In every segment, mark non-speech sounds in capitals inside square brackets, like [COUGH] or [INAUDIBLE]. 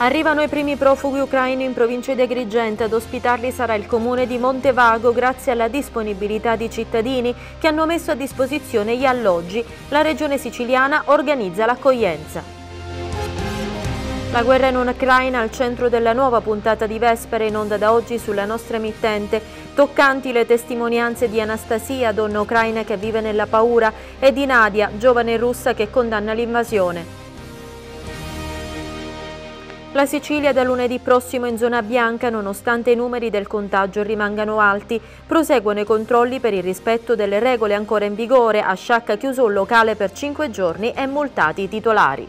Arrivano i primi profughi ucraini in provincia di Agrigento, ad ospitarli sarà il comune di Montevago grazie alla disponibilità di cittadini che hanno messo a disposizione gli alloggi. La regione siciliana organizza l'accoglienza. La guerra in Ucraina al centro della nuova puntata di Vespere in onda da oggi sulla nostra emittente. Toccanti le testimonianze di Anastasia, donna ucraina che vive nella paura, e di Nadia, giovane russa che condanna l'invasione. La Sicilia da lunedì prossimo in zona bianca nonostante i numeri del contagio rimangano alti. Proseguono i controlli per il rispetto delle regole ancora in vigore. A Sciacca chiuso un locale per 5 giorni e multati i titolari.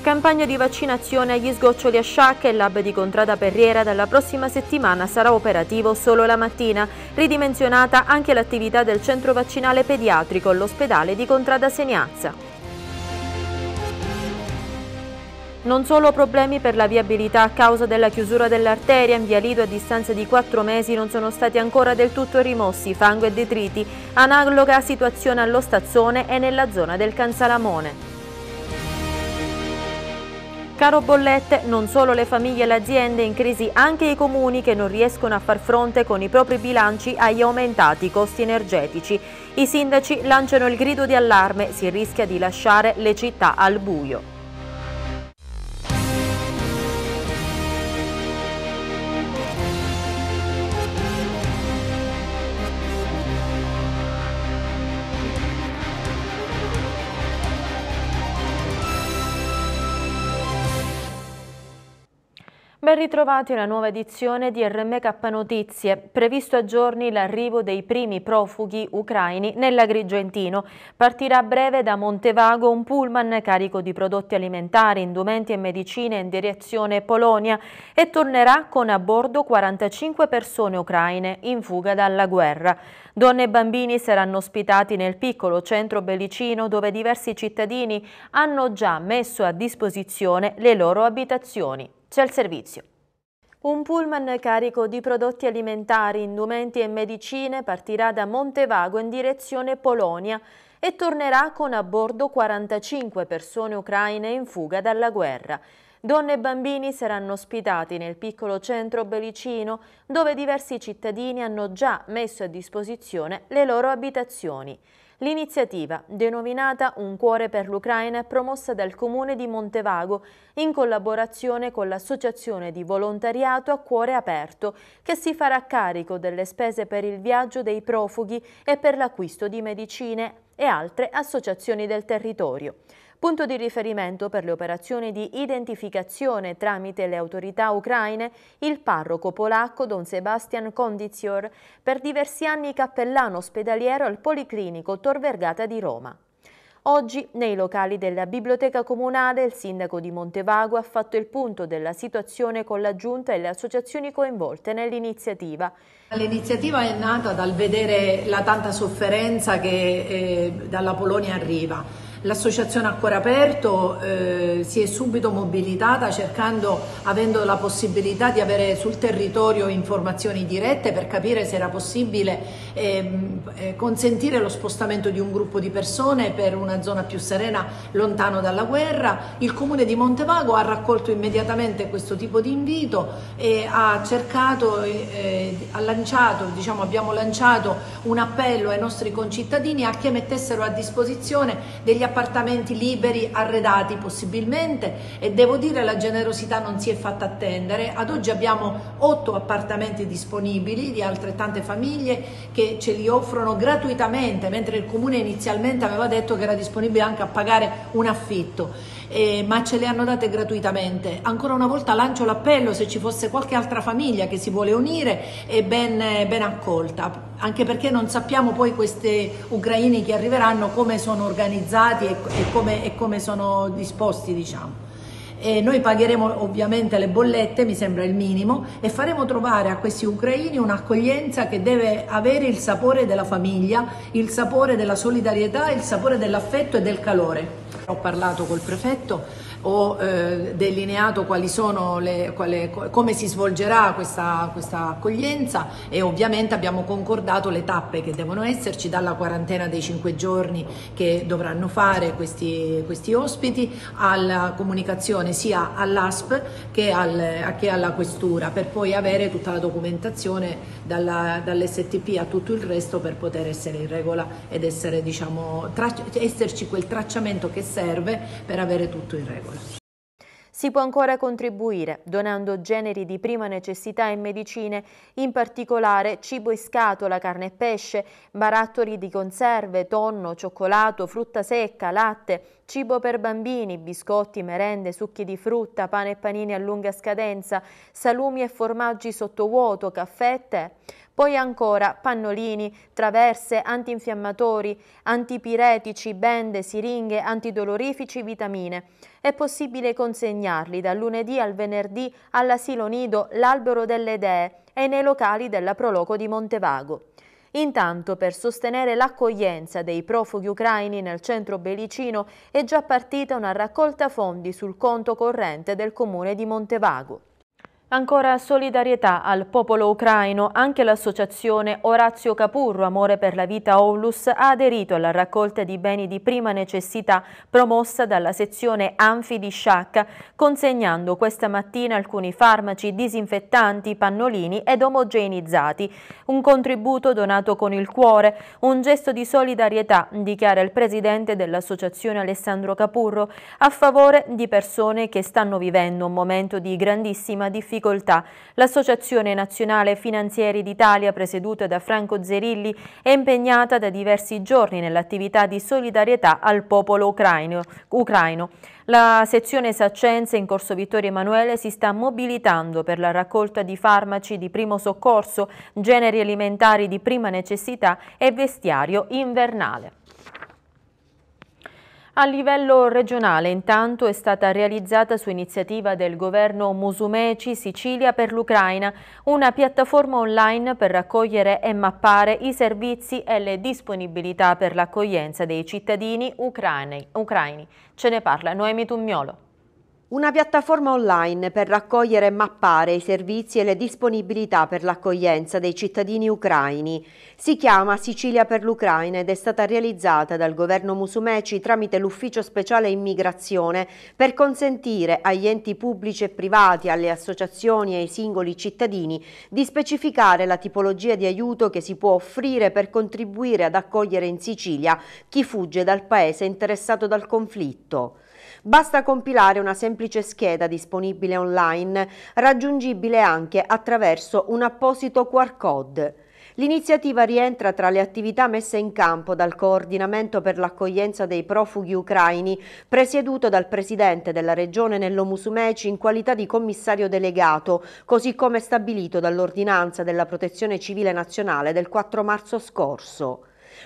Campagna di vaccinazione agli sgoccioli a Sciacca e il lab di Contrada Perriera dalla prossima settimana sarà operativo solo la mattina. Ridimensionata anche l'attività del centro vaccinale pediatrico all'ospedale di Contrada Segnazza. Non solo problemi per la viabilità a causa della chiusura dell'arteria in via Lido a distanza di quattro mesi non sono stati ancora del tutto rimossi fango e detriti, analoga situazione allo stazzone e nella zona del Cansalamone. Caro bollette, non solo le famiglie e le aziende, in crisi anche i comuni che non riescono a far fronte con i propri bilanci agli aumentati costi energetici. I sindaci lanciano il grido di allarme, si rischia di lasciare le città al buio. Ben ritrovati una nuova edizione di RMK Notizie. Previsto a giorni l'arrivo dei primi profughi ucraini nell'Agrigentino. Partirà a breve da Montevago un pullman carico di prodotti alimentari, indumenti e medicine in direzione Polonia e tornerà con a bordo 45 persone ucraine in fuga dalla guerra. Donne e bambini saranno ospitati nel piccolo centro bellicino dove diversi cittadini hanno già messo a disposizione le loro abitazioni c'è il servizio. Un pullman carico di prodotti alimentari, indumenti e medicine partirà da Montevago in direzione Polonia e tornerà con a bordo 45 persone ucraine in fuga dalla guerra. Donne e bambini saranno ospitati nel piccolo centro belicino dove diversi cittadini hanno già messo a disposizione le loro abitazioni. L'iniziativa, denominata Un cuore per l'Ucraina, è promossa dal Comune di Montevago in collaborazione con l'Associazione di Volontariato a Cuore Aperto, che si farà carico delle spese per il viaggio dei profughi e per l'acquisto di medicine e altre associazioni del territorio punto di riferimento per le operazioni di identificazione tramite le autorità ucraine il parroco polacco Don Sebastian Kondizior, per diversi anni cappellano ospedaliero al Policlinico Tor Vergata di Roma. Oggi, nei locali della Biblioteca Comunale, il sindaco di Montevago ha fatto il punto della situazione con la Giunta e le associazioni coinvolte nell'iniziativa. L'iniziativa è nata dal vedere la tanta sofferenza che eh, dalla Polonia arriva. L'associazione a cuore aperto eh, si è subito mobilitata cercando, avendo la possibilità di avere sul territorio informazioni dirette per capire se era possibile ehm, eh, consentire lo spostamento di un gruppo di persone per una zona più serena lontano dalla guerra. Il comune di Montevago ha raccolto immediatamente questo tipo di invito e ha cercato, eh, eh ha lanciato, diciamo, abbiamo lanciato un appello ai nostri concittadini a che mettessero a disposizione degli appartamenti appartamenti liberi arredati possibilmente e devo dire la generosità non si è fatta attendere, ad oggi abbiamo otto appartamenti disponibili di altrettante famiglie che ce li offrono gratuitamente mentre il comune inizialmente aveva detto che era disponibile anche a pagare un affitto eh, ma ce le hanno date gratuitamente. Ancora una volta lancio l'appello se ci fosse qualche altra famiglia che si vuole unire è ben, ben accolta, anche perché non sappiamo poi questi ucraini che arriveranno come sono organizzati e, e, come, e come sono disposti. Diciamo e noi pagheremo ovviamente le bollette, mi sembra il minimo, e faremo trovare a questi ucraini un'accoglienza che deve avere il sapore della famiglia, il sapore della solidarietà, il sapore dell'affetto e del calore. Ho parlato col prefetto ho eh, delineato quali sono le, quale, come si svolgerà questa, questa accoglienza e ovviamente abbiamo concordato le tappe che devono esserci dalla quarantena dei cinque giorni che dovranno fare questi, questi ospiti alla comunicazione sia all'ASP che, al, che, alla questura per poi avere tutta la documentazione dall'STP a tutto il resto per poter essere in regola ed essere, diciamo, esserci quel tracciamento che serve per avere tutto in regola. Si può ancora contribuire donando generi di prima necessità e medicine, in particolare cibo in scatola, carne e pesce, barattoli di conserve, tonno, cioccolato, frutta secca, latte, cibo per bambini, biscotti, merende, succhi di frutta, pane e panini a lunga scadenza, salumi e formaggi sottovuoto, caffè e tè. Poi ancora pannolini, traverse, antinfiammatori, antipiretici, bende, siringhe, antidolorifici, vitamine. È possibile consegnarli dal lunedì al venerdì all'asilo nido L'Albero delle Dee e nei locali della Proloco di Montevago. Intanto, per sostenere l'accoglienza dei profughi ucraini nel centro belicino, è già partita una raccolta fondi sul conto corrente del comune di Montevago. Ancora solidarietà al popolo ucraino, anche l'associazione Orazio Capurro Amore per la Vita Oulus ha aderito alla raccolta di beni di prima necessità promossa dalla sezione Anfi di Sciacca, consegnando questa mattina alcuni farmaci disinfettanti, pannolini ed omogenizzati. Un contributo donato con il cuore, un gesto di solidarietà, dichiara il presidente dell'associazione Alessandro Capurro, a favore di persone che stanno vivendo un momento di grandissima difficoltà difficoltà. L'Associazione Nazionale Finanzieri d'Italia, presieduta da Franco Zerilli, è impegnata da diversi giorni nell'attività di solidarietà al popolo ucraino. ucraino. La sezione Saccenze in Corso Vittorio Emanuele si sta mobilitando per la raccolta di farmaci di primo soccorso, generi alimentari di prima necessità e vestiario invernale. A livello regionale intanto è stata realizzata su iniziativa del governo Musumeci Sicilia per l'Ucraina una piattaforma online per raccogliere e mappare i servizi e le disponibilità per l'accoglienza dei cittadini ucraini. ucraini. Ce ne parla Noemi Tummiolo. Una piattaforma online per raccogliere e mappare i servizi e le disponibilità per l'accoglienza dei cittadini ucraini. Si chiama Sicilia per l'Ucraina ed è stata realizzata dal governo Musumeci tramite l'Ufficio Speciale Immigrazione per consentire agli enti pubblici e privati, alle associazioni e ai singoli cittadini di specificare la tipologia di aiuto che si può offrire per contribuire ad accogliere in Sicilia chi fugge dal paese interessato dal conflitto. Basta compilare una semplice scheda disponibile online, raggiungibile anche attraverso un apposito QR code. L'iniziativa rientra tra le attività messe in campo dal coordinamento per l'accoglienza dei profughi ucraini, presieduto dal presidente della regione Nello Musumeci in qualità di commissario delegato, così come stabilito dall'ordinanza della Protezione Civile Nazionale del 4 marzo scorso.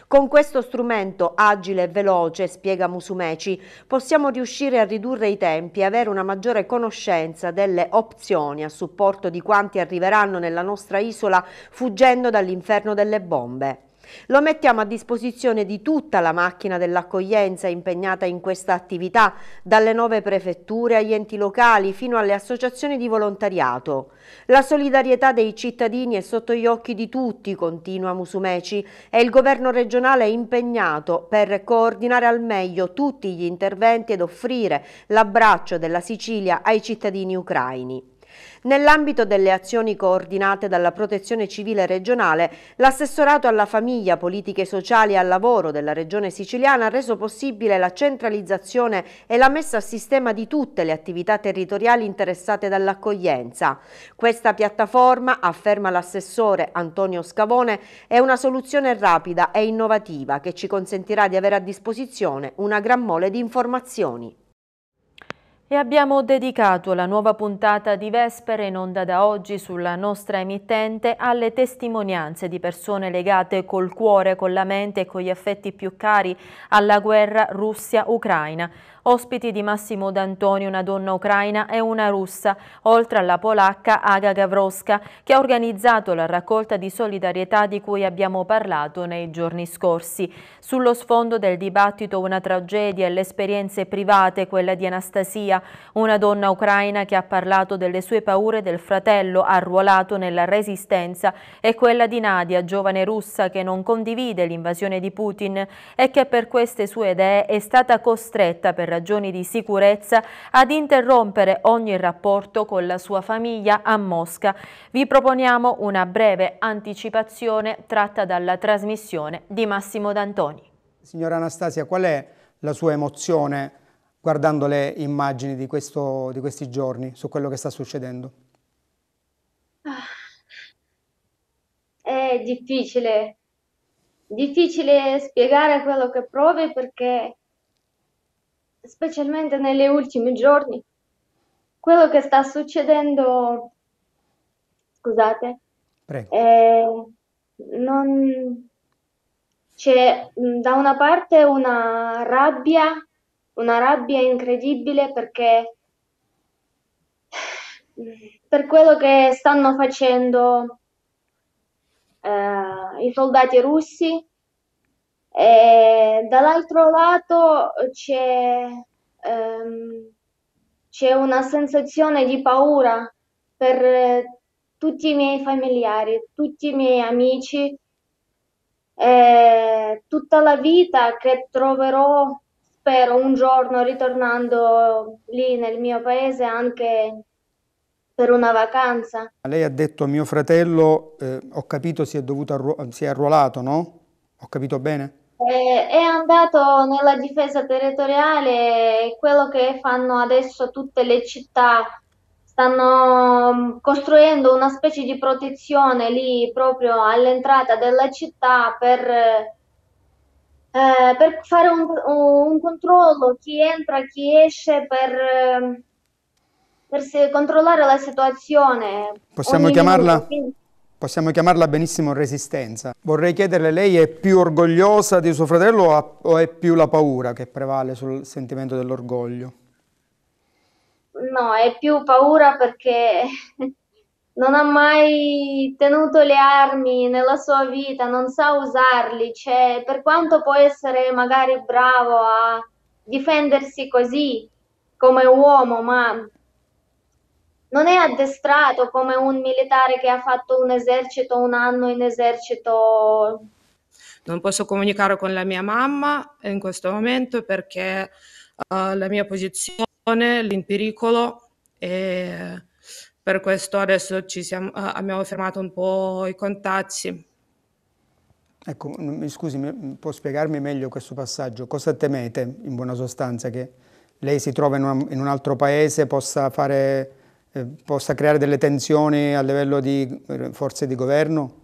Con questo strumento agile e veloce, spiega Musumeci, possiamo riuscire a ridurre i tempi e avere una maggiore conoscenza delle opzioni a supporto di quanti arriveranno nella nostra isola fuggendo dall'inferno delle bombe. Lo mettiamo a disposizione di tutta la macchina dell'accoglienza impegnata in questa attività, dalle nove prefetture agli enti locali fino alle associazioni di volontariato. La solidarietà dei cittadini è sotto gli occhi di tutti, continua Musumeci, e il governo regionale è impegnato per coordinare al meglio tutti gli interventi ed offrire l'abbraccio della Sicilia ai cittadini ucraini. Nell'ambito delle azioni coordinate dalla Protezione Civile regionale, l'assessorato alla famiglia, politiche sociali e al lavoro della Regione siciliana ha reso possibile la centralizzazione e la messa a sistema di tutte le attività territoriali interessate dall'accoglienza. Questa piattaforma, afferma l'assessore Antonio Scavone, è una soluzione rapida e innovativa che ci consentirà di avere a disposizione una gran mole di informazioni. E abbiamo dedicato la nuova puntata di Vespere in onda da oggi sulla nostra emittente alle testimonianze di persone legate col cuore, con la mente e con gli affetti più cari alla guerra Russia-Ucraina. Ospiti di Massimo D'Antoni, una donna ucraina e una russa, oltre alla polacca Aga Gavroska, che ha organizzato la raccolta di solidarietà di cui abbiamo parlato nei giorni scorsi. Sullo sfondo del dibattito una tragedia e le esperienze private, quella di Anastasia, una donna ucraina che ha parlato delle sue paure del fratello arruolato nella resistenza e quella di Nadia, giovane russa che non condivide l'invasione di Putin e che per queste sue idee è stata costretta per ragioni di sicurezza ad interrompere ogni rapporto con la sua famiglia a Mosca. Vi proponiamo una breve anticipazione tratta dalla trasmissione di Massimo D'Antoni. Signora Anastasia, qual è la sua emozione guardando le immagini di, questo, di questi giorni su quello che sta succedendo? Ah, è difficile, difficile spiegare quello che provi perché specialmente negli ultimi giorni, quello che sta succedendo, scusate, eh, non... c'è mm, da una parte una rabbia, una rabbia incredibile perché per quello che stanno facendo eh, i soldati russi e dall'altro lato c'è, ehm, c'è una sensazione di paura per tutti i miei familiari, tutti i miei amici, eh, tutta la vita che troverò, spero, un giorno ritornando lì nel mio paese anche per una vacanza. Lei ha detto mio fratello, eh, ho capito si è, dovuto arru- si è arruolato, no? Ho capito bene? Eh, è andato nella difesa territoriale quello che fanno adesso tutte le città, stanno mm, costruendo una specie di protezione lì proprio all'entrata della città per, eh, eh per fare un, un, controllo chi entra, chi esce, per, mm, per controllare la situazione. Possiamo Ogni chiamarla? Minuto, quindi possiamo chiamarla benissimo resistenza. Vorrei chiederle, lei è più orgogliosa di suo fratello o è più la paura che prevale sul sentimento dell'orgoglio? No, è più paura perché [LAUGHS] non ha mai tenuto le armi nella sua vita, non sa usarli, cioè, per quanto può essere magari bravo a difendersi così come uomo, ma non è addestrato come un militare che ha fatto un esercito, un anno in esercito. Non posso comunicare con la mia mamma in questo momento perché uh, la mia posizione è in pericolo e per questo adesso siamo, uh, abbiamo fermato un po' i contatti. Ecco, mm, mi scusi, mm, può spiegarmi meglio questo passaggio? Cosa temete in buona sostanza? Che lei si trova in un, in un altro paese, possa fare eh, possa creare delle tensioni a livello di eh, forze di governo?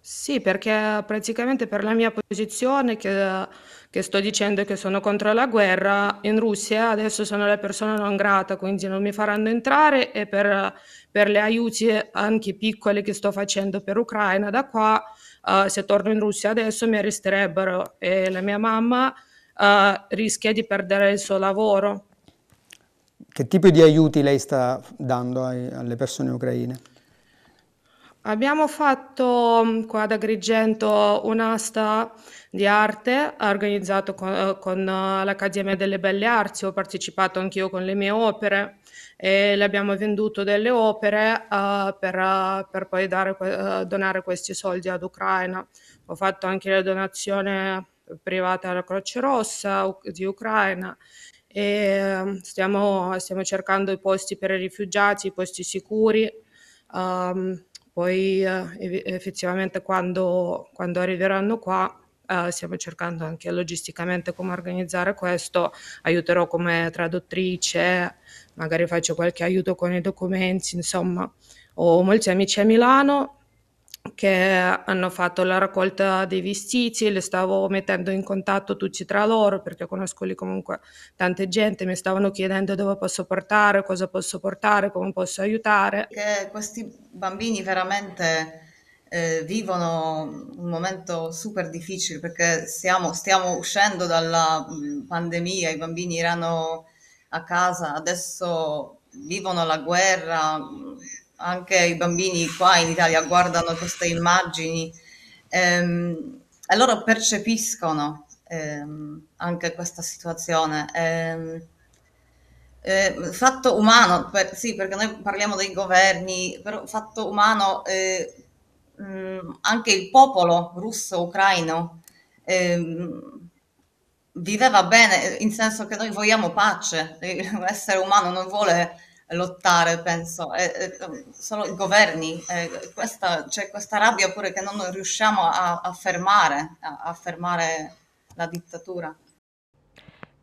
Sì, perché praticamente per la mia posizione, che, che, sto dicendo che sono contro la guerra, in Russia adesso sono la persona non grata, quindi non mi faranno entrare e per, per le aiuti anche piccoli che sto facendo per l'Ucraina da qua, uh, se torno in Russia adesso mi arresterebbero e la mia mamma uh, rischia di perdere il suo lavoro che tipo di aiuti lei sta dando ai, alle persone ucraine? Abbiamo fatto mm, qua ad Agrigento un'asta di arte organizzata eh, con, con eh, l'Accademia delle Belle Arti, ho partecipato anch'io con le mie opere e le abbiamo venduto delle opere uh, per, uh, per, poi dare, uh, donare questi soldi ad Ucraina. Ho fatto anche la donazione privata alla Croce Rossa di Ucraina e ehm, stiamo, stiamo cercando i posti per i rifugiati, i posti sicuri. Um, poi eh, effettivamente quando, quando, arriveranno qua eh, stiamo cercando anche logisticamente come organizzare questo, aiuterò come traduttrice, magari faccio qualche aiuto con i documenti, insomma ho molti amici a Milano che hanno fatto la raccolta dei vestiti, le stavo mettendo in contatto tutti tra loro perché conosco lì comunque tante gente, mi stavano chiedendo dove posso portare, cosa posso portare, come posso aiutare. Che questi bambini veramente eh, vivono un momento super difficile perché siamo, stiamo uscendo dalla mm, pandemia, i bambini erano a casa, adesso vivono la guerra anche i bambini qua in Italia guardano queste immagini ehm, e loro percepiscono ehm, anche questa situazione. Ehm, eh, fatto umano, per, sì, perché noi parliamo dei governi, però fatto umano eh, mh, mm, anche il popolo russo-ucraino ehm, viveva bene, in senso che noi vogliamo pace, [LAUGHS] l'essere umano non vuole lottare, penso. Eh, eh, sono i governi, eh, questa, c'è questa rabbia pure che non riusciamo a, a fermare, a, a fermare la dittatura.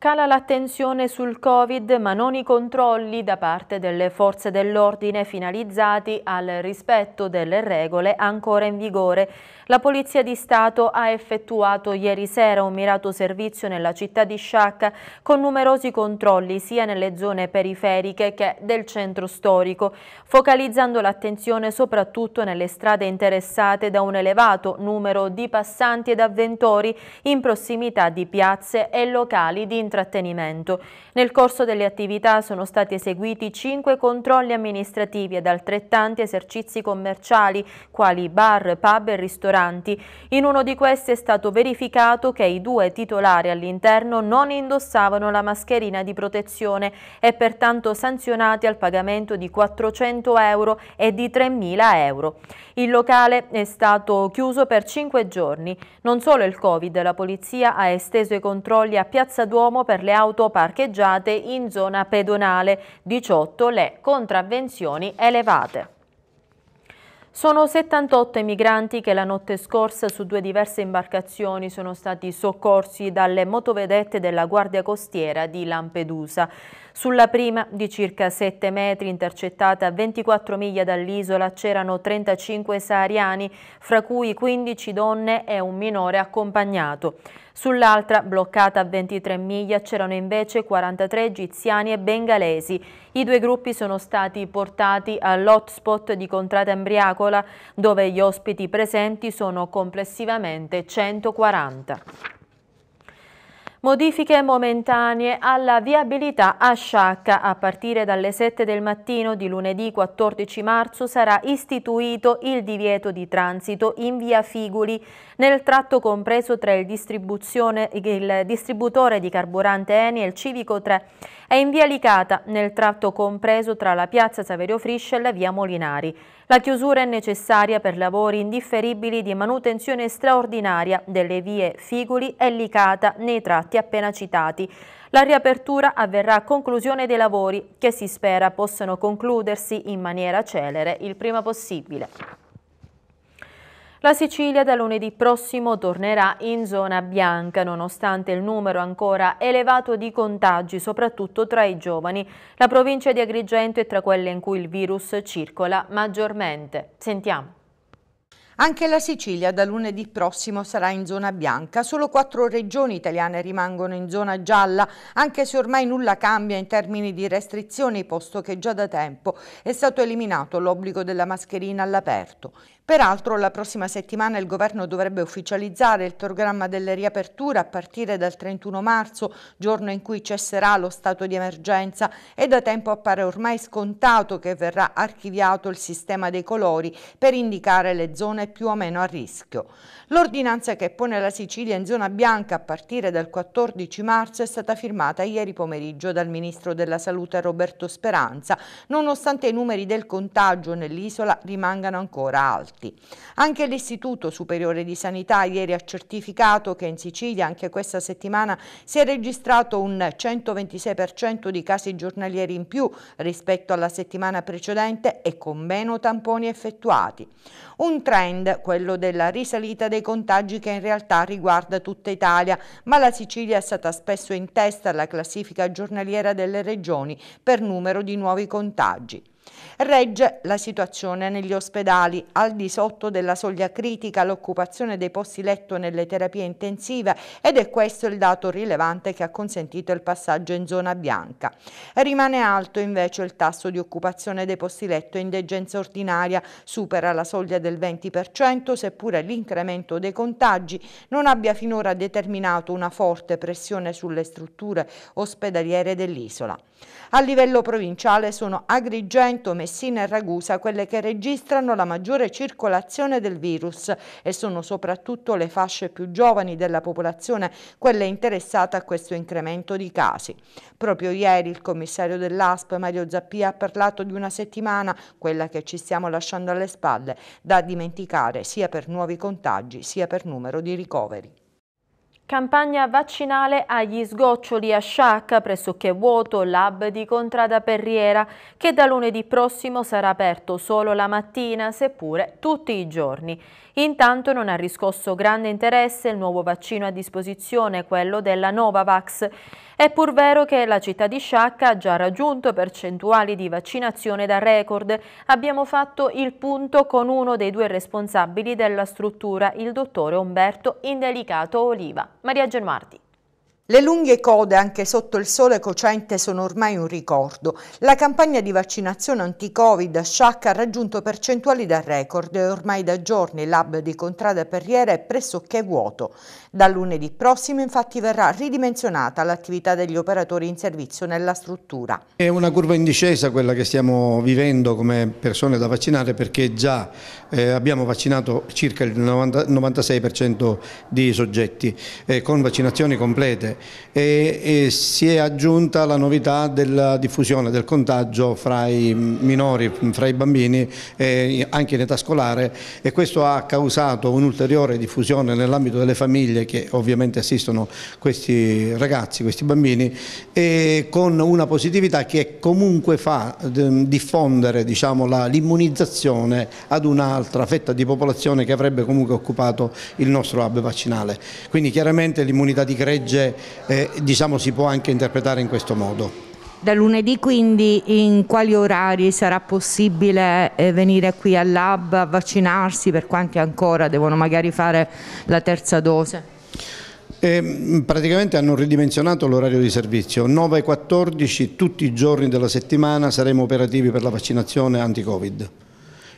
Cala l'attenzione sul Covid ma non i controlli da parte delle forze dell'ordine finalizzati al rispetto delle regole ancora in vigore. La Polizia di Stato ha effettuato ieri sera un mirato servizio nella città di Sciacca con numerosi controlli sia nelle zone periferiche che del centro storico, focalizzando l'attenzione soprattutto nelle strade interessate da un elevato numero di passanti ed avventori in prossimità di piazze e locali di interesse intrattenimento. Nel corso delle attività sono stati eseguiti cinque controlli amministrativi ed altrettanti esercizi commerciali, quali bar, pub e ristoranti. In uno di questi è stato verificato che i due titolari all'interno non indossavano la mascherina di protezione e pertanto sanzionati al pagamento di 400 euro e di 3.000 euro. Il locale è stato chiuso per cinque giorni. Non solo il Covid, la polizia ha esteso i controlli a Piazza Duomo per le auto parcheggiate in zona pedonale, 18 le contravvenzioni elevate. Sono 78 i migranti che la notte scorsa su due diverse imbarcazioni sono stati soccorsi dalle motovedette della Guardia Costiera di Lampedusa. Sulla prima, di circa 7 metri, intercettata a 24 miglia dall'isola, c'erano 35 sahariani, fra cui 15 donne e un minore accompagnato. Sull'altra, bloccata a 23 miglia, c'erano invece 43 egiziani e bengalesi. I due gruppi sono stati portati all'hotspot di Contrada Embriacola, dove gli ospiti presenti sono complessivamente 140. Modifiche momentanee alla viabilità a Sciacca. A partire dalle 7 del mattino di lunedì 14 marzo sarà istituito il divieto di transito in via Figuli nel tratto compreso tra il, il distributore di carburante Eni e il Civico 3 e in via Licata nel tratto compreso tra la piazza Saverio Frisch e la via Molinari. La chiusura è necessaria per lavori indifferibili di manutenzione straordinaria delle vie Figuli e Licata nei tratti appena citati. La riapertura avverrà a conclusione dei lavori che si spera possano concludersi in maniera celere il prima possibile. La Sicilia da lunedì prossimo tornerà in zona bianca nonostante il numero ancora elevato di contagi, soprattutto tra i giovani. La provincia di Agrigento è tra quelle in cui il virus circola maggiormente. Sentiamo. Anche la Sicilia da lunedì prossimo sarà in zona bianca, solo quattro regioni italiane rimangono in zona gialla, anche se ormai nulla cambia in termini di restrizioni, posto che già da tempo è stato eliminato l'obbligo della mascherina all'aperto. Peraltro la prossima settimana il governo dovrebbe ufficializzare il programma delle riaperture a partire dal 31 marzo, giorno in cui cesserà lo stato di emergenza e da tempo appare ormai scontato che verrà archiviato il sistema dei colori per indicare le zone più o meno a rischio. L'ordinanza che pone la Sicilia in zona bianca a partire dal 14 marzo è stata firmata ieri pomeriggio dal Ministro della Salute Roberto Speranza, nonostante i numeri del contagio nell'isola rimangano ancora alti parti. Anche l'Istituto Superiore di Sanità ieri ha certificato che in Sicilia anche questa settimana si è registrato un 126% di casi giornalieri in più rispetto alla settimana precedente e con meno tamponi effettuati. Un trend, quello della risalita dei contagi che in realtà riguarda tutta Italia, ma la Sicilia è stata spesso in testa alla classifica giornaliera delle regioni per numero di nuovi contagi. Regge la situazione negli ospedali, al di sotto della soglia critica l'occupazione dei posti letto nelle terapie intensive ed è questo il dato rilevante che ha consentito il passaggio in zona bianca. Rimane alto invece il tasso di occupazione dei posti letto in degenza ordinaria, supera la soglia del 20% seppure l'incremento dei contagi non abbia finora determinato una forte pressione sulle strutture ospedaliere dell'isola. A livello provinciale sono Agrigento, Messina e Ragusa quelle che registrano la maggiore circolazione del virus e sono soprattutto le fasce più giovani della popolazione quelle interessate a questo incremento di casi. Proprio ieri il commissario dell'ASP Mario Zappia ha parlato di una settimana, quella che ci stiamo lasciando alle spalle, da dimenticare sia per nuovi contagi sia per numero di ricoveri. Campagna vaccinale agli sgoccioli a Sciacca, pressoché vuoto, lab di Contrada Perriera, che da lunedì prossimo sarà aperto solo la mattina, seppure tutti i giorni. Intanto non ha riscosso grande interesse il nuovo vaccino a disposizione, quello della Novavax. È pur vero che la città di Sciacca ha già raggiunto percentuali di vaccinazione da record. Abbiamo fatto il punto con uno dei due responsabili della struttura, il dottore Umberto Indelicato Oliva. Maria Germarti. Le lunghe code anche sotto il sole cocente sono ormai un ricordo. La campagna di vaccinazione anti-Covid a Sciacca ha raggiunto percentuali da record e ormai da giorni il lab di Contrada Perriera è pressoché vuoto. Da lunedì prossimo infatti verrà ridimensionata l'attività degli operatori in servizio nella struttura. È una curva in discesa quella che stiamo vivendo come persone da vaccinare perché già eh, abbiamo vaccinato circa il 90, 96% di soggetti eh, con vaccinazioni complete e, e si è aggiunta la novità della diffusione del contagio fra i minori, fra i bambini eh, anche in età scolare e questo ha causato un'ulteriore diffusione nell'ambito delle famiglie che ovviamente assistono questi ragazzi, questi bambini e con una positività che comunque fa ehm, diffondere diciamo, l'immunizzazione ad un'altra fetta di popolazione che avrebbe comunque occupato il nostro hub vaccinale. Quindi chiaramente l'immunità di gregge eh, diciamo, si può anche interpretare in questo modo. Da lunedì quindi in quali orari sarà possibile eh, venire qui al lab a vaccinarsi per quanti ancora devono magari fare la terza dose? E eh, praticamente hanno ridimensionato l'orario di servizio, 9.14 tutti i giorni della settimana saremo operativi per la vaccinazione anti-Covid.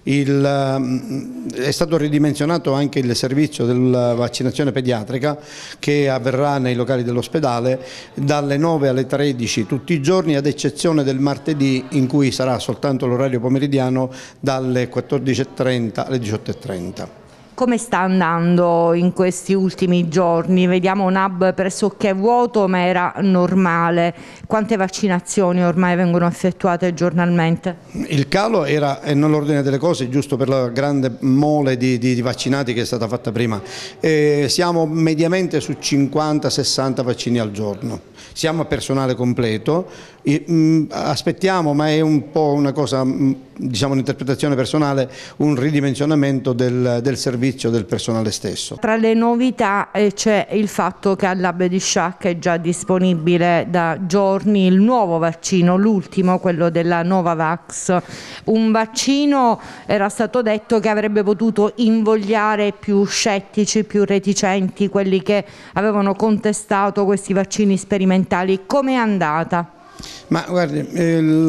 Il, mm, è stato ridimensionato anche il servizio della vaccinazione pediatrica che avverrà nei locali dell'ospedale dalle 9 alle 13 tutti i giorni ad eccezione del martedì in cui sarà soltanto l'orario pomeridiano dalle 14.30 alle 18.30 come sta andando in questi ultimi giorni? Vediamo un hub pressoché vuoto ma era normale. Quante vaccinazioni ormai vengono effettuate giornalmente? Il calo era nell'ordine delle cose, giusto per la grande mole di, di, di vaccinati che è stata fatta prima. Eh, siamo mediamente su 50-60 vaccini al giorno siamo a personale completo, e, mh, mm, aspettiamo, ma è un po' una cosa, mh, mm, diciamo un'interpretazione personale, un ridimensionamento del, del, servizio del personale stesso. Tra le novità eh, c'è il fatto che al di Sciac è già disponibile da giorni il nuovo vaccino, l'ultimo, quello della Novavax, un vaccino era stato detto che avrebbe potuto invogliare più scettici, più reticenti, quelli che avevano contestato questi vaccini sperimentali mentali, com'è andata? Ma guardi, il,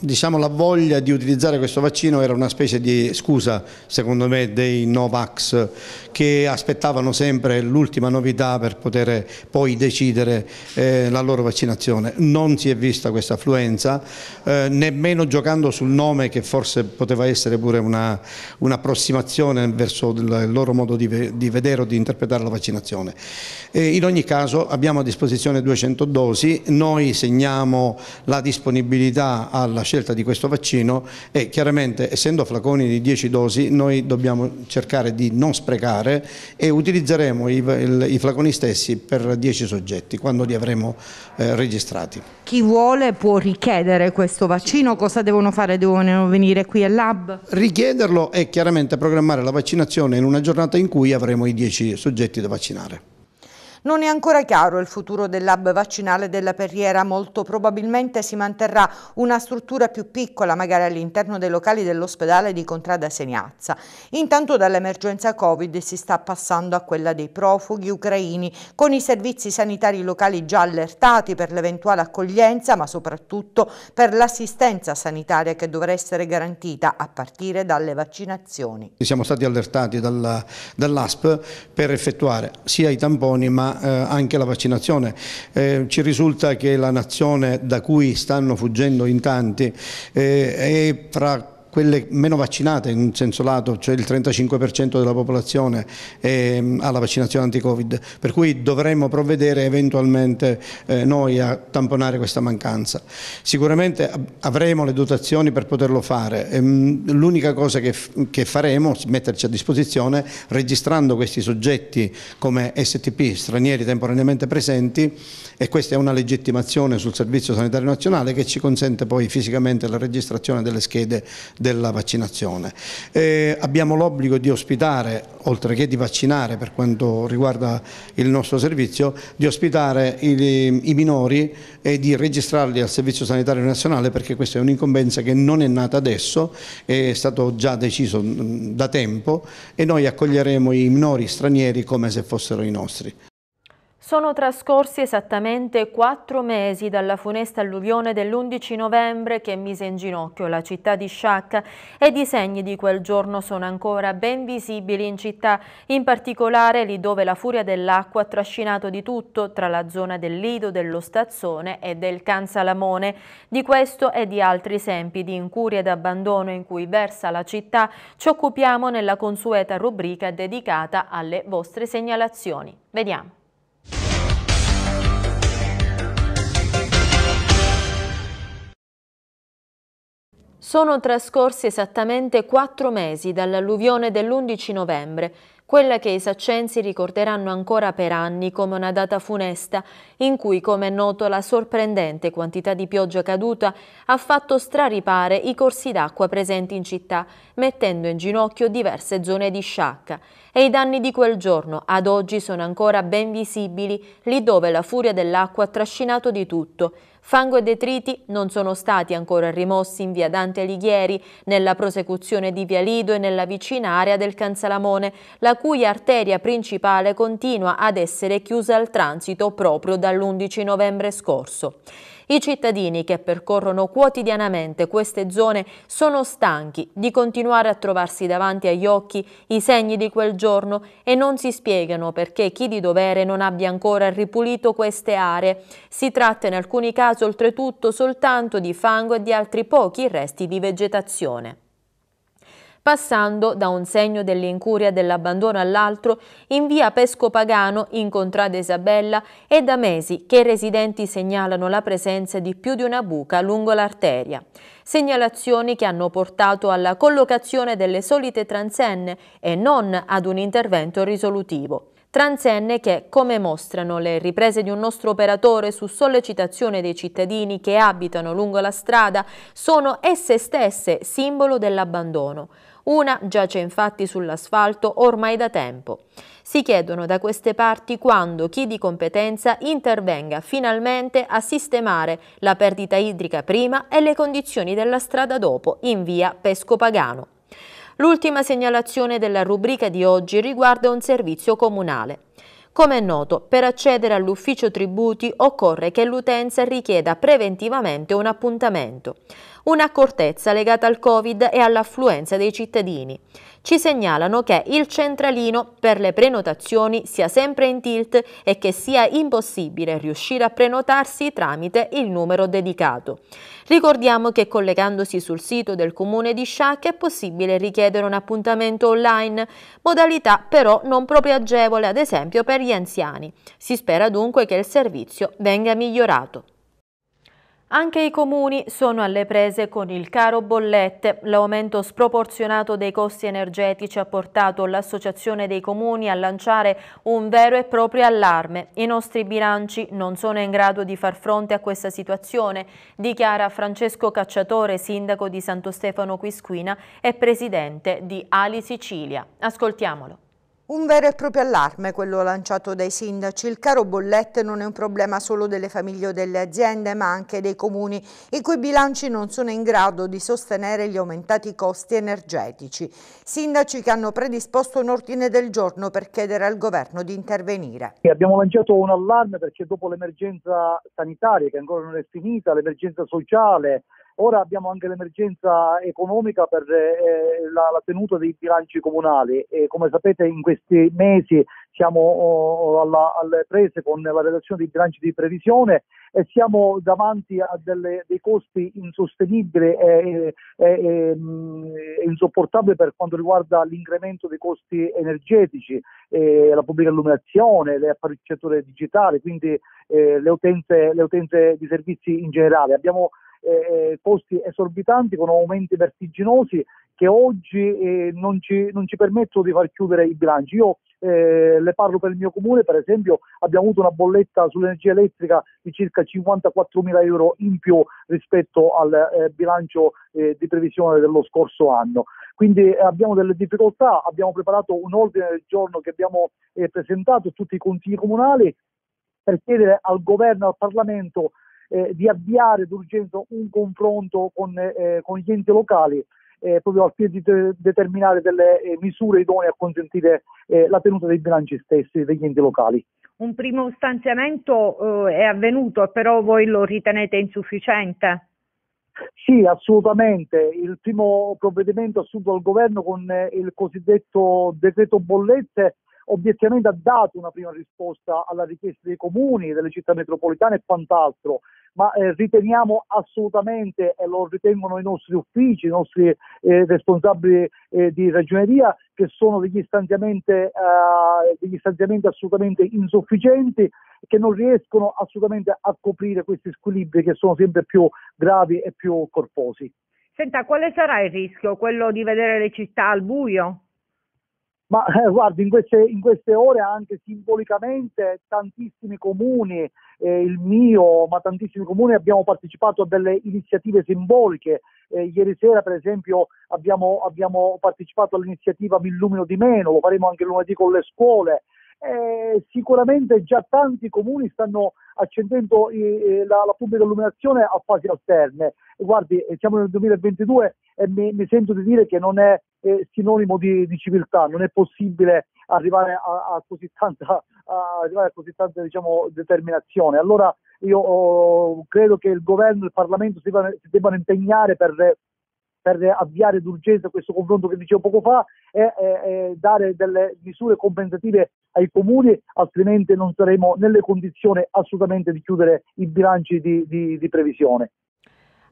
diciamo, la voglia di utilizzare questo vaccino era una specie di scusa, secondo me, dei Novax che aspettavano sempre l'ultima novità per poter poi decidere eh, la loro vaccinazione. Non si è vista questa affluenza, eh, nemmeno giocando sul nome che forse poteva essere pure un'approssimazione un verso il loro modo di, di, vedere o di interpretare la vaccinazione. Eh, in ogni caso abbiamo a disposizione 200 dosi, noi segniamo la disponibilità alla scelta di questo vaccino e chiaramente essendo flaconi di 10 dosi noi dobbiamo cercare di non sprecare e utilizzeremo i, il, i flaconi stessi per 10 soggetti quando li avremo eh, registrati. Chi vuole può richiedere questo vaccino, cosa devono fare? Devono venire qui al lab? Richiederlo e chiaramente programmare la vaccinazione in una giornata in cui avremo i 10 soggetti da vaccinare. Non è ancora chiaro il futuro del lab vaccinale della Perriera, molto probabilmente si manterrà una struttura più piccola, magari all'interno dei locali dell'ospedale di Contrada Segnazza. Intanto dall'emergenza Covid si sta passando a quella dei profughi ucraini, con i servizi sanitari locali già allertati per l'eventuale accoglienza, ma soprattutto per l'assistenza sanitaria che dovrà essere garantita a partire dalle vaccinazioni. Siamo stati allertati dall'ASP per effettuare sia i tamponi ma eh, anche la vaccinazione. Eh, ci risulta che la nazione da cui stanno fuggendo in tanti eh, è fra quelle meno vaccinate in senso lato, cioè il 35% della popolazione è ehm, alla vaccinazione anti-Covid, per cui dovremmo provvedere eventualmente eh, noi a tamponare questa mancanza. Sicuramente avremo le dotazioni per poterlo fare, ehm, l'unica cosa che, che faremo è metterci a disposizione registrando questi soggetti come STP stranieri temporaneamente presenti e questa è una legittimazione sul Servizio Sanitario Nazionale che ci consente poi fisicamente la registrazione delle schede della vaccinazione. Eh, abbiamo l'obbligo di ospitare, oltre che di vaccinare per quanto riguarda il nostro servizio, di ospitare i, i minori e di registrarli al Servizio Sanitario Nazionale perché questa è un'incombenza che non è nata adesso, è stato già deciso da tempo e noi accoglieremo i minori stranieri come se fossero i nostri. Sono trascorsi esattamente quattro mesi dalla funesta alluvione dell'11 novembre che mise in ginocchio la città di Sciacca e i segni di quel giorno sono ancora ben visibili in città, in particolare lì dove la furia dell'acqua ha trascinato di tutto tra la zona del Lido, dello Stazzone e del Can Salamone. Di questo e di altri esempi di incuria ed abbandono in cui versa la città ci occupiamo nella consueta rubrica dedicata alle vostre segnalazioni. Vediamo. Sono trascorsi esattamente quattro mesi dall'alluvione dell'11 novembre, quella che i saccensi ricorderanno ancora per anni come una data funesta in cui, come è noto, la sorprendente quantità di pioggia caduta ha fatto straripare i corsi d'acqua presenti in città, mettendo in ginocchio diverse zone di sciacca. E i danni di quel giorno ad oggi sono ancora ben visibili lì dove la furia dell'acqua ha trascinato di tutto, Fango e detriti non sono stati ancora rimossi in via Dante Alighieri, nella prosecuzione di via Lido e nella vicina area del Canzalamone, la cui arteria principale continua ad essere chiusa al transito proprio dall'11 novembre scorso. I cittadini che percorrono quotidianamente queste zone sono stanchi di continuare a trovarsi davanti agli occhi i segni di quel giorno e non si spiegano perché chi di dovere non abbia ancora ripulito queste aree. Si tratta in alcuni casi oltretutto soltanto di fango e di altri pochi resti di vegetazione passando da un segno dell'incuria dell'abbandono all'altro in via Pesco Pagano, in Contrada Isabella, è da mesi che i residenti segnalano la presenza di più di una buca lungo l'arteria. Segnalazioni che hanno portato alla collocazione delle solite transenne e non ad un intervento risolutivo transenne che, come mostrano le riprese di un nostro operatore su sollecitazione dei cittadini che abitano lungo la strada, sono esse stesse simbolo dell'abbandono. Una giace infatti sull'asfalto ormai da tempo. Si chiedono da queste parti quando chi di competenza intervenga finalmente a sistemare la perdita idrica prima e le condizioni della strada dopo in via Pesco Pagano. L'ultima segnalazione della rubrica di oggi riguarda un servizio comunale. Come è noto, per accedere all'ufficio tributi occorre che l'utenza richieda preventivamente un appuntamento un'accortezza legata al Covid e all'affluenza dei cittadini. Ci segnalano che il centralino per le prenotazioni sia sempre in tilt e che sia impossibile riuscire a prenotarsi tramite il numero dedicato. Ricordiamo che collegandosi sul sito del comune di Sciac è possibile richiedere un appuntamento online, modalità però non proprio agevole ad esempio per gli anziani. Si spera dunque che il servizio venga migliorato. Anche i comuni sono alle prese con il caro bollette. L'aumento sproporzionato dei costi energetici ha portato l'Associazione dei Comuni a lanciare un vero e proprio allarme. I nostri bilanci non sono in grado di far fronte a questa situazione, dichiara Francesco Cacciatore, sindaco di Santo Stefano Quisquina e presidente di Ali Sicilia. Ascoltiamolo. Un vero e proprio allarme quello lanciato dai sindaci. Il caro bollette non è un problema solo delle famiglie o delle aziende, ma anche dei comuni, i cui bilanci non sono in grado di sostenere gli aumentati costi energetici. Sindaci che hanno predisposto un ordine del giorno per chiedere al governo di intervenire. Abbiamo lanciato un allarme perché dopo l'emergenza sanitaria, che ancora non è finita, l'emergenza sociale, Ora abbiamo anche l'emergenza economica per eh, la, la, tenuta dei bilanci comunali e come sapete in questi mesi siamo oh, oh, alla, alle prese con la redazione dei bilanci di previsione e siamo davanti a delle, dei costi insostenibili e, e, e, mm, insopportabili per quanto riguarda l'incremento dei costi energetici, eh, la pubblica illuminazione, le apparecchiature digitali, quindi eh, le, utenze, le utenze di servizi in generale. Abbiamo eh, eh, costi esorbitanti, con aumenti vertiginosi che oggi eh, non, ci, non, ci, permettono di far chiudere i bilanci. Io eh, le parlo per il mio comune, per esempio abbiamo avuto una bolletta sull'energia elettrica di circa 54 mila euro in più rispetto al eh, bilancio eh, di previsione dello scorso anno. Quindi eh, abbiamo delle difficoltà, abbiamo preparato un ordine del giorno che abbiamo presentato a tutti i consigli comunali per chiedere al governo e al Parlamento eh, di avviare d'urgenza un confronto con, eh, eh, con gli enti locali eh, proprio al fine di de- determinare delle eh, misure idonee a consentire eh, la tenuta dei bilanci stessi degli enti locali. Un primo stanziamento è avvenuto, però voi lo ritenete insufficiente? Sì, assolutamente. Il primo provvedimento assunto dal governo con il cosiddetto decreto bollette obiettivamente ha dato una prima risposta alla richiesta dei comuni, delle città metropolitane e quant'altro, ma eh, riteniamo assolutamente, e lo ritengono i nostri uffici, i nostri eh, responsabili eh, di ragioneria, che sono degli stanziamenti, eh, degli stanziamenti assolutamente insufficienti che non riescono assolutamente a coprire questi squilibri che sono sempre più gravi e più corposi. Senta, quale sarà il rischio? Quello di vedere le città al buio? Ma eh, guardi, in queste, in queste, ore anche simbolicamente tantissimi comuni, eh, il mio, ma tantissimi comuni abbiamo partecipato a delle iniziative simboliche. Eh, ieri sera, per esempio, abbiamo, abbiamo partecipato all'iniziativa Mi illumino di meno, lo faremo anche lunedì con le scuole. Eh, sicuramente già tanti comuni stanno accendendo eh, eh la, la, pubblica illuminazione a fasi alterne. guardi, eh, siamo nel 2022 e mi, mi, sento di dire che non è eh, sinonimo di, di, civiltà, non è possibile arrivare a, a così tanta, a arrivare a così tanta diciamo, determinazione. Allora io oh, credo che il governo e il Parlamento si, si debbano impegnare per, per avviare d'urgenza questo confronto che dicevo poco fa e, e, e, dare delle misure compensative ai comuni, altrimenti non saremo nelle condizioni assolutamente di chiudere i bilanci di, di, di previsione.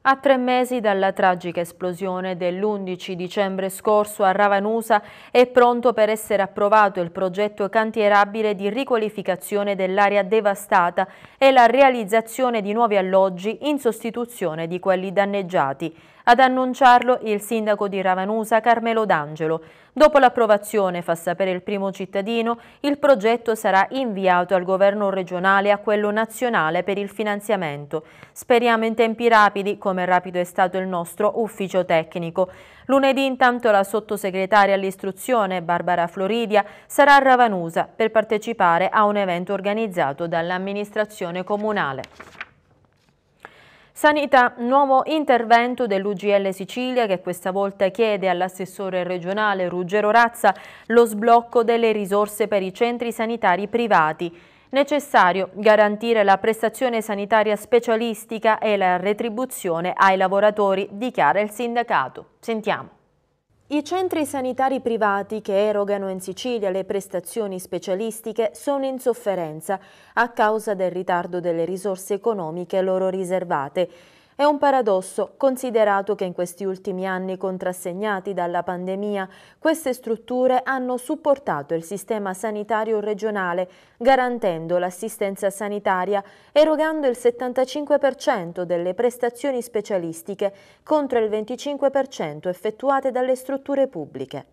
A tre mesi dalla tragica esplosione dell'11 dicembre scorso a Ravanusa è pronto per essere approvato il progetto cantierabile di riqualificazione dell'area devastata e la realizzazione di nuovi alloggi in sostituzione di quelli danneggiati. Ad annunciarlo il sindaco di Ravanusa Carmelo D'Angelo. Dopo l'approvazione, fa sapere il primo cittadino, il progetto sarà inviato al governo regionale e a quello nazionale per il finanziamento. Speriamo in tempi rapidi, come rapido è stato il nostro ufficio tecnico. Lunedì intanto la sottosegretaria all'istruzione, Barbara Floridia, sarà a Ravanusa per partecipare a un evento organizzato dall'amministrazione comunale. Sanità, nuovo intervento dell'UGL Sicilia che questa volta chiede all'assessore regionale Ruggero Razza lo sblocco delle risorse per i centri sanitari privati. Necessario garantire la prestazione sanitaria specialistica e la retribuzione ai lavoratori, dichiara il sindacato. Sentiamo. I centri sanitari privati che erogano in Sicilia le prestazioni specialistiche sono in sofferenza a causa del ritardo delle risorse economiche loro riservate. È un paradosso, considerato che in questi ultimi anni contrassegnati dalla pandemia, queste strutture hanno supportato il sistema sanitario regionale, garantendo l'assistenza sanitaria, erogando il 75% delle prestazioni specialistiche contro il 25% effettuate dalle strutture pubbliche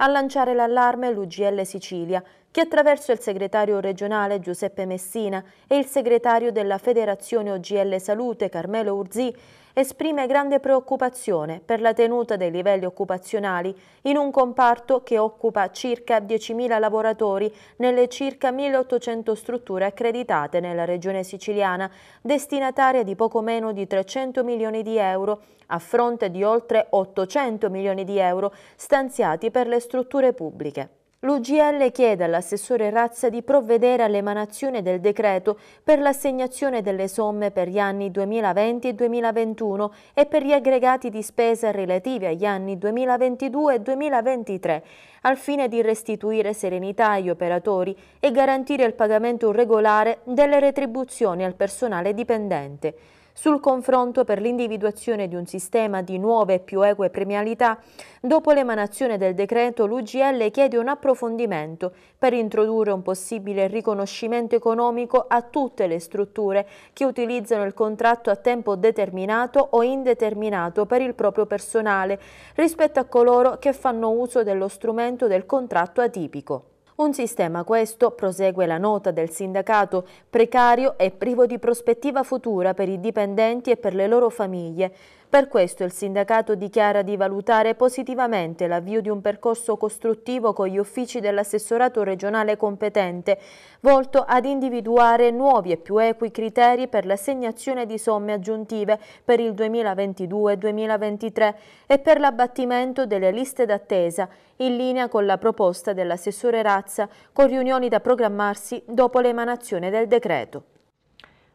a lanciare l'allarme l'UGL Sicilia, che attraverso il segretario regionale Giuseppe Messina e il segretario della Federazione OGL Salute Carmelo Urzì esprime grande preoccupazione per la tenuta dei livelli occupazionali in un comparto che occupa circa 10.000 lavoratori nelle circa 1.800 strutture accreditate nella regione siciliana, destinataria di poco meno di 300 milioni di euro a fronte di oltre 800 milioni di euro stanziati per le strutture pubbliche. L'UGL chiede all'assessore Razza di provvedere all'emanazione del decreto per l'assegnazione delle somme per gli anni 2020 e 2021 e per gli aggregati di spesa relativi agli anni 2022 e 2023, al fine di restituire serenità agli operatori e garantire il pagamento regolare delle retribuzioni al personale dipendente sul confronto per l'individuazione di un sistema di nuove e più eque premialità, dopo l'emanazione del decreto l'UGL chiede un approfondimento per introdurre un possibile riconoscimento economico a tutte le strutture che utilizzano il contratto a tempo determinato o indeterminato per il proprio personale rispetto a coloro che fanno uso dello strumento del contratto atipico. Un sistema questo, prosegue la nota del sindacato, precario e privo di prospettiva futura per i dipendenti e per le loro famiglie, per questo il sindacato dichiara di valutare positivamente l'avvio di un percorso costruttivo con gli uffici dell'assessorato regionale competente, volto ad individuare nuovi e più equi criteri per l'assegnazione di somme aggiuntive per il 2022-2023 e per l'abbattimento delle liste d'attesa, in linea con la proposta dell'assessore Razza, con riunioni da programmarsi dopo l'emanazione del decreto.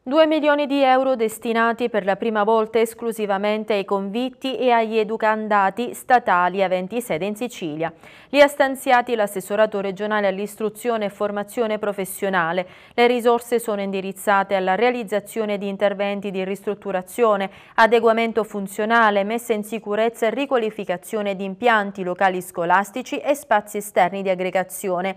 2 milioni di euro destinati per la prima volta esclusivamente ai convitti e agli educandati statali aventi sede in Sicilia. Li ha stanziati l'assessorato regionale all'istruzione e formazione professionale. Le risorse sono indirizzate alla realizzazione di interventi di ristrutturazione, adeguamento funzionale, messa in sicurezza e riqualificazione di impianti, locali scolastici e spazi esterni di aggregazione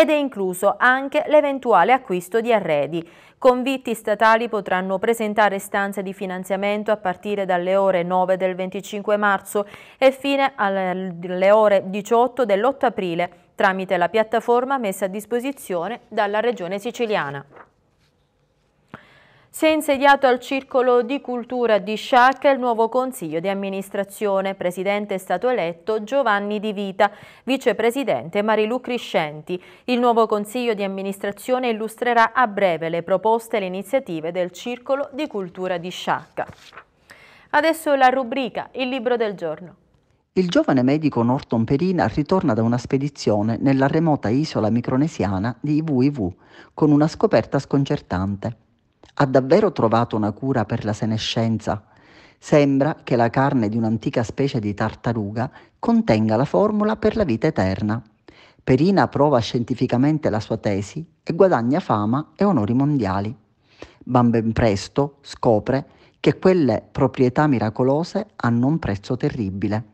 ed è incluso anche l'eventuale acquisto di arredi. Convitti statali potranno presentare stanze di finanziamento a partire dalle ore 9 del 25 marzo e fino alle ore 18 dell'8 aprile tramite la piattaforma messa a disposizione dalla Regione Siciliana. Si è insediato al Circolo di Cultura di Sciacca il nuovo Consiglio di amministrazione. Presidente è stato eletto Giovanni Di Vita, vicepresidente Marilu Crescenti. Il nuovo Consiglio di amministrazione illustrerà a breve le proposte e le iniziative del Circolo di Cultura di Sciacca. Adesso la rubrica Il libro del giorno. Il giovane medico Norton Perina ritorna da una spedizione nella remota isola micronesiana di IVIV con una scoperta sconcertante. Ha davvero trovato una cura per la senescenza? Sembra che la carne di un'antica specie di tartaruga contenga la formula per la vita eterna. Perina prova scientificamente la sua tesi e guadagna fama e onori mondiali. Ben ben presto scopre che quelle proprietà miracolose hanno un prezzo terribile.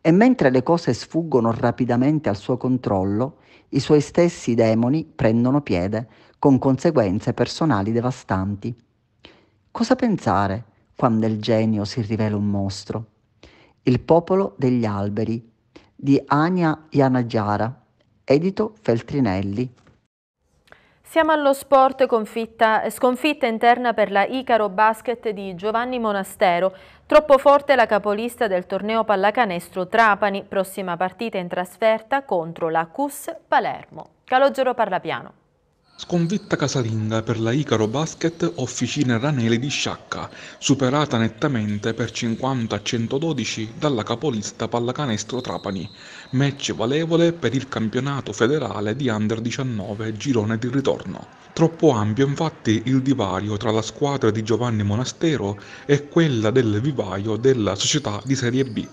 E mentre le cose sfuggono rapidamente al suo controllo, i suoi stessi demoni prendono piede, con conseguenze personali devastanti. Cosa pensare quando il genio si rivela un mostro? Il popolo degli alberi di Ania Ianagiara, edito Feltrinelli. Siamo allo sport confitta, sconfitta interna per la Icaro Basket di Giovanni Monastero. Troppo forte la capolista del torneo pallacanestro Trapani, prossima partita in trasferta contro la CUS Palermo. Calogero parla piano. Sconfitta casalinga per la Icaro Basket Officina Ranele di Sciacca, superata nettamente per 50 a 112 dalla capolista Pallacanestro Trapani. Match valevole per il campionato federale di Under 19 girone di ritorno. Troppo ampio infatti il divario tra la squadra di Giovanni Monastero e quella del vivaio della società di Serie B.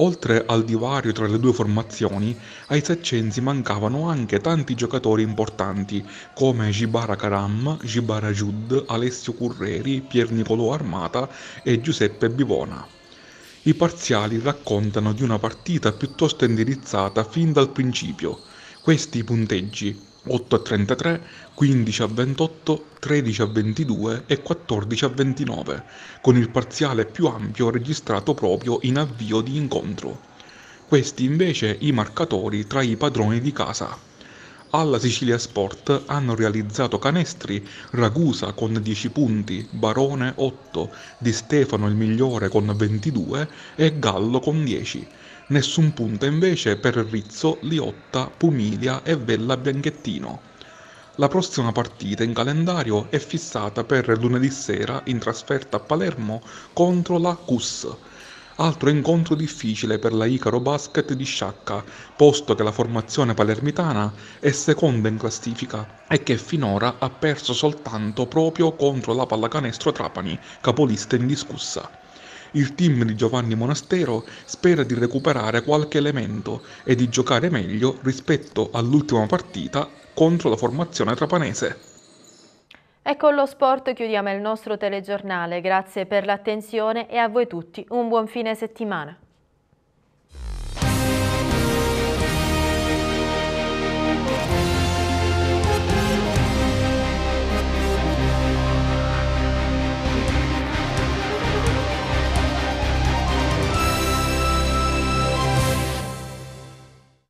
Oltre al divario tra le due formazioni, ai setcenzi mancavano anche tanti giocatori importanti come Gibara Karam, Gibara Giud, Alessio Curreri, Pier Nicolò Armata e Giuseppe Bivona. I parziali raccontano di una partita piuttosto indirizzata fin dal principio. Questi punteggi 8 a 33, 15 a 28, 13 a 22 e 14 a 29, con il parziale più ampio registrato proprio in avvio di incontro. Questi invece i marcatori tra i padroni di casa. Alla Sicilia Sport hanno realizzato canestri Ragusa con 10 punti, Barone 8, Di Stefano il migliore con 22 e Gallo con 10 nessun punto invece per Rizzo, Liotta, Pumilia e Vella Bianchettino. La prossima partita in calendario è fissata per lunedì sera in trasferta a Palermo contro la CUS. Altro incontro difficile per la Icaro Basket di Sciacca, posto che la formazione palermitana è seconda in classifica e che finora ha perso soltanto proprio contro la pallacanestro Trapani, capolista indiscussa il team di Giovanni Monastero spera di recuperare qualche elemento e di giocare meglio rispetto all'ultima partita contro la formazione trapanese. E con lo sport chiudiamo il nostro telegiornale, grazie per l'attenzione e a voi tutti un buon fine settimana.